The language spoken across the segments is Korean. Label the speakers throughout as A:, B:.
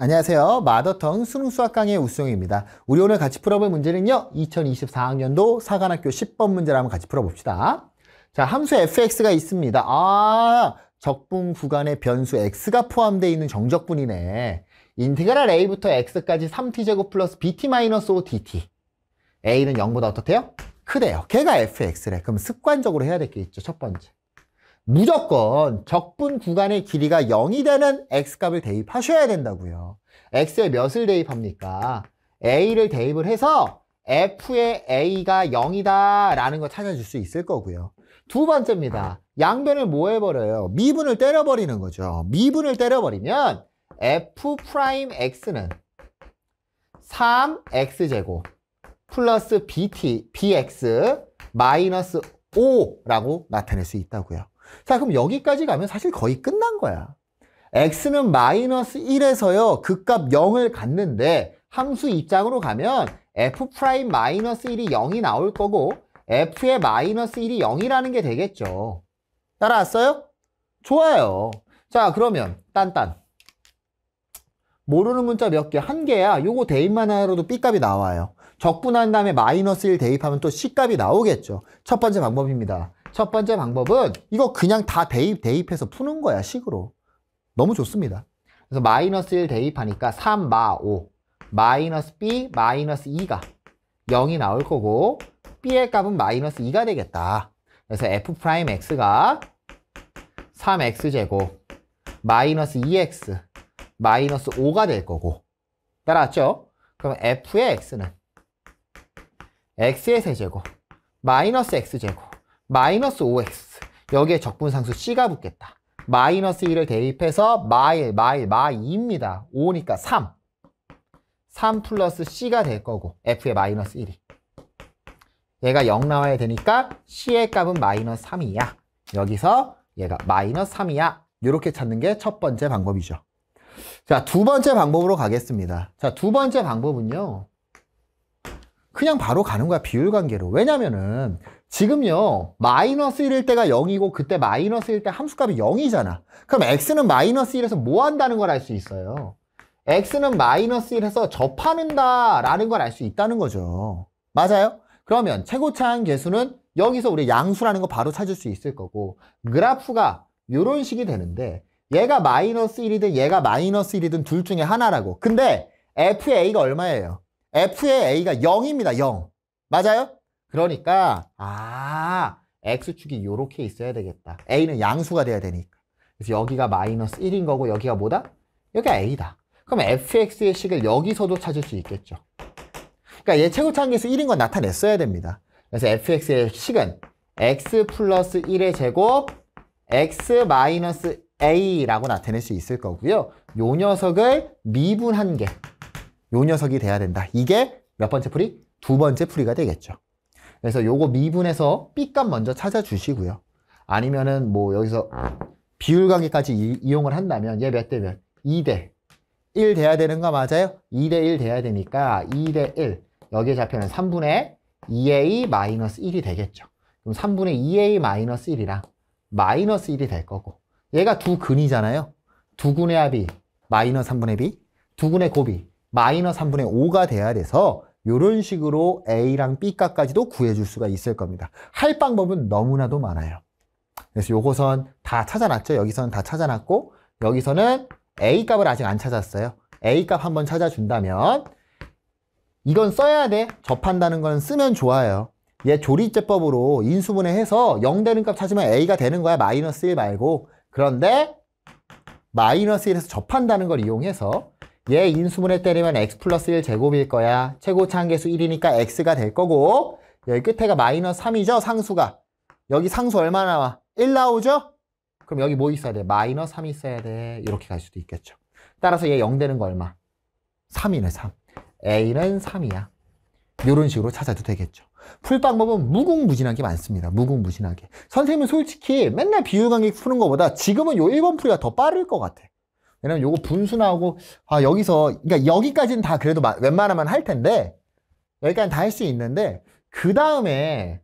A: 안녕하세요. 마더텅 수능 수학 강의 우수영입니다. 우리 오늘 같이 풀어볼 문제는요. 2024학년도 사관학교 10번 문제를 한번 같이 풀어봅시다. 자, 함수 fx가 있습니다. 아, 적분 구간의 변수 x가 포함되어 있는 정적분이네. 인테그랄 a부터 x까지 3t제곱 플러스 bt-5dt. a는 0보다 어떻대요? 크대요. 걔가 fx래. 그럼 습관적으로 해야 될 게 있죠. 첫 번째. 무조건 적분 구간의 길이가 0이 되는 x값을 대입하셔야 된다고요. x에 몇을 대입합니까? a를 대입을 해서 f의 a가 0이다 라는 걸 찾아줄 수 있을 거고요. 두 번째입니다. 양변을 뭐 해버려요? 미분을 때려버리는 거죠. 미분을 때려버리면 f'x는 3x제곱 플러스 bt, bx 마이너스 5라고 나타낼 수 있다고요. 자, 그럼 여기까지 가면 사실 거의 끝난 거야. x는 마이너스 1에서요. 극값 0을 갖는데 함수 입장으로 가면 f 프라임 마이너스 1이 0이 나올 거고 f의 마이너스 1이 0이라는 게 되겠죠. 따라왔어요? 좋아요. 자, 그러면 딴딴. 모르는 문자 몇 개, 한 개야. 요거 대입만 하로도 B값이 나와요. 적분한 다음에 마이너스 1 대입하면 또 C값이 나오겠죠. 첫 번째 방법입니다. 첫 번째 방법은 이거 그냥 다 대입, 대입해서 푸는 거야, 식으로. 너무 좋습니다. 그래서 마이너스 1 대입하니까 3, 마, 5. 마이너스 B, 마이너스 2가 0이 나올 거고 B의 값은 마이너스 2가 되겠다. 그래서 F'X가 3X제곱 마이너스 2X 마이너스 5가 될 거고 따라왔죠? 그럼 f의 x는 x의 세제곱 마이너스 x제곱 마이너스 5x 여기에 적분상수 c가 붙겠다. 마이너스 1을 대입해서 마일, 마일, 마이입니다. 5니까 3. 3 플러스 c가 될 거고 f의 마이너스 1이. 얘가 0 나와야 되니까 c의 값은 마이너스 3이야. 여기서 얘가 마이너스 3이야. 이렇게 찾는 게 첫 번째 방법이죠. 자, 두 번째 방법으로 가겠습니다. 자, 두 번째 방법은요. 그냥 바로 가는 거야, 비율 관계로. 왜냐면은, 지금요, 마이너스 1일 때가 0이고, 그때 마이너스 1일 때 함수값이 0이잖아. 그럼 x는 마이너스 1에서 뭐 한다는 걸 알 수 있어요? x는 마이너스 1에서 접하는다 라는 걸 알 수 있다는 거죠. 맞아요? 그러면 최고차항 계수는 여기서 우리 양수라는 거 바로 찾을 수 있을 거고 그래프가 이런 식이 되는데 얘가 마이너스 1이든 얘가 마이너스 1이든 둘 중에 하나라고. 근데 FA가 얼마예요? F의 A가 0입니다. 0. 맞아요? 그러니까 아 X축이 이렇게 있어야 되겠다. A는 양수가 돼야 되니까. 그래서 여기가 마이너스 1인 거고 여기가 뭐다? 여기가 A다. 그럼 fx의 식을 여기서도 찾을 수 있겠죠. 그러니까 얘 최고차항계수 1인 건 나타냈어야 됩니다. 그래서 fx의 식은 x 플러스 1의 제곱 x 마이너스 A라고 나타낼 수 있을 거고요. 요 녀석을 미분한 게 요 녀석이 돼야 된다. 이게 몇 번째 풀이? 두 번째 풀이가 되겠죠. 그래서 요거 미분해서 B값 먼저 찾아주시고요. 아니면은 뭐 여기서 비율 관계까지 이, 용을 한다면 얘 몇 대 몇? 2대 1 돼야 되는 거 맞아요? 2대 1 돼야 되니까 2대 1 여기에 잡혀는 3분의 2a 마이너스 1이 되겠죠. 그럼 3분의 2a 마이너스 1이랑 마이너스 1이 될 거고 얘가 두 근이잖아요. 두 근의 합이 마이너 3분의 b, 두 근의 곱이 마이너 3분의 5가 돼야 돼서 이런 식으로 a랑 b값까지도 구해줄 수가 있을 겁니다. 할 방법은 너무나도 많아요. 그래서 요거선 다 찾아놨죠. 여기서는 다 찾아놨고 여기서는 a값을 아직 안 찾았어요. a값 한번 찾아준다면 이건 써야 돼. 접한다는 건 쓰면 좋아요. 얘 조리제법으로 인수분해 해서 0 되는 값 찾으면 a가 되는 거야. 마이너스 1 말고 그런데 마이너스 1에서 접한다는 걸 이용해서 얘 인수분해 때리면 x 플러스 1 제곱일 거야. 최고차 한계수 1이니까 x가 될 거고 여기 끝에가 마이너스 3이죠? 상수가. 여기 상수 얼마 나와? 1 나오죠? 그럼 여기 뭐 있어야 돼? 마이너스 3 있어야 돼. 이렇게 갈 수도 있겠죠. 따라서 얘 0 되는 거 얼마? 3이네, 3. a는 3이야. 이런 식으로 찾아도 되겠죠. 풀 방법은 무궁무진한게 많습니다. 무궁무진하게. 선생님은 솔직히 맨날 비율 관계 푸는 것보다 지금은 요 1번 풀이가 더 빠를 것 같아. 왜냐면 요거 분수나오고 아 여기서 그러니까 여기까지는 다 그래도 마, 웬만하면 할 텐데 여기까지는 다 할 수 있는데 그 다음에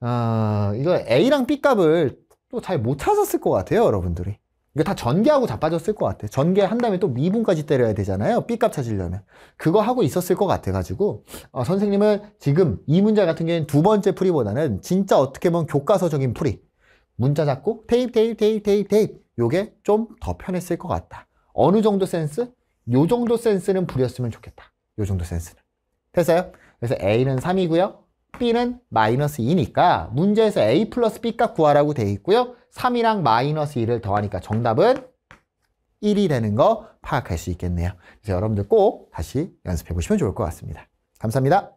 A: 어, 이거 A랑 B 값을 또 잘 못 찾았을 것 같아요 여러분들이 이거 다 전개하고 자빠졌을 것 같아. 전개한 다음에 또 미분까지 때려야 되잖아요. B값 찾으려면. 그거 하고 있었을 것 같아가지고 어, 선생님은 지금 이 문제 같은 경우에는 두 번째 풀이보다는 진짜 어떻게 보면 교과서적인 풀이 문자 잡고 테이프 테이프 테이프 테이프 테이프 요게 좀 더 편했을 것 같다. 어느 정도 센스? 요 정도 센스는 부렸으면 좋겠다. 요 정도 센스는. 됐어요? 그래서 A는 3이고요. B는 마이너스 2니까 문제에서 A 플러스 B값 구하라고 되어 있고요. 3이랑 마이너스 2를 더하니까 정답은 1이 되는 거 파악할 수 있겠네요. 그래서 여러분들 꼭 다시 연습해 보시면 좋을 것 같습니다. 감사합니다.